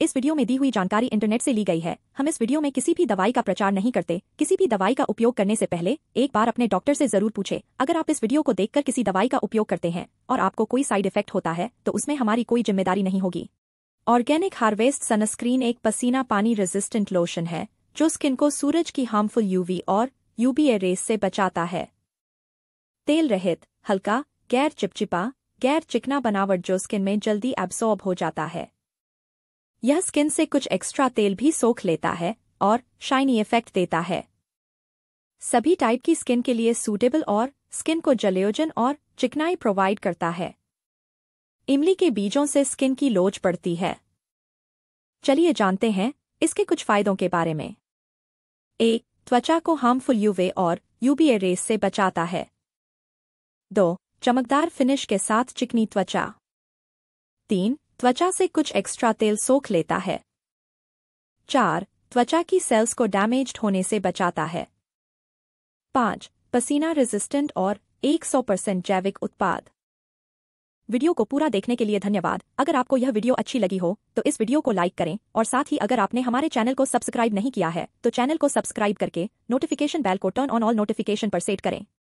इस वीडियो में दी हुई जानकारी इंटरनेट से ली गई है हम इस वीडियो में किसी भी दवाई का प्रचार नहीं करते किसी भी दवाई का उपयोग करने से पहले एक बार अपने डॉक्टर से जरूर पूछे अगर आप इस वीडियो को देखकर किसी दवाई का उपयोग करते हैं और आपको कोई साइड इफेक्ट होता है तो उसमें हमारी कोई जिम्मेदारी नहीं होगी ऑर्गेनिक हार्वेस्ट सनस्क्रीन एक पसीना पानी रेजिस्टेंट लोशन है जो स्किन को सूरज की हार्मफुल यूवी और यूबीए रेस से बचाता है तेल रहित हल्का गैर चिपचिपा गैर चिकना बनावट जो स्किन में जल्दी एब्सॉर्ब हो जाता है यह स्किन से कुछ एक्स्ट्रा तेल भी सोख लेता है और शाइनी इफेक्ट देता है सभी टाइप की स्किन के लिए सूटेबल और स्किन को जलयोजन और चिकनाई प्रोवाइड करता है इमली के बीजों से स्किन की लोच पड़ती है चलिए जानते हैं इसके कुछ फायदों के बारे में एक त्वचा को हार्मफुल यूवे और यूबीए रेस से बचाता है दो चमकदार फिनिश के साथ चिकनी त्वचा तीन त्वचा से कुछ एक्स्ट्रा तेल सोख लेता है चार त्वचा की सेल्स को डैमेज्ड होने से बचाता है पांच पसीना रेजिस्टेंट और 100 परसेंट जैविक उत्पाद वीडियो को पूरा देखने के लिए धन्यवाद अगर आपको यह वीडियो अच्छी लगी हो तो इस वीडियो को लाइक करें और साथ ही अगर आपने हमारे चैनल को सब्सक्राइब नहीं किया है तो चैनल को सब्सक्राइब करके नोटिफिकेशन बेल को टर्न ऑन ऑल नोटिफिकेशन पर सेट करें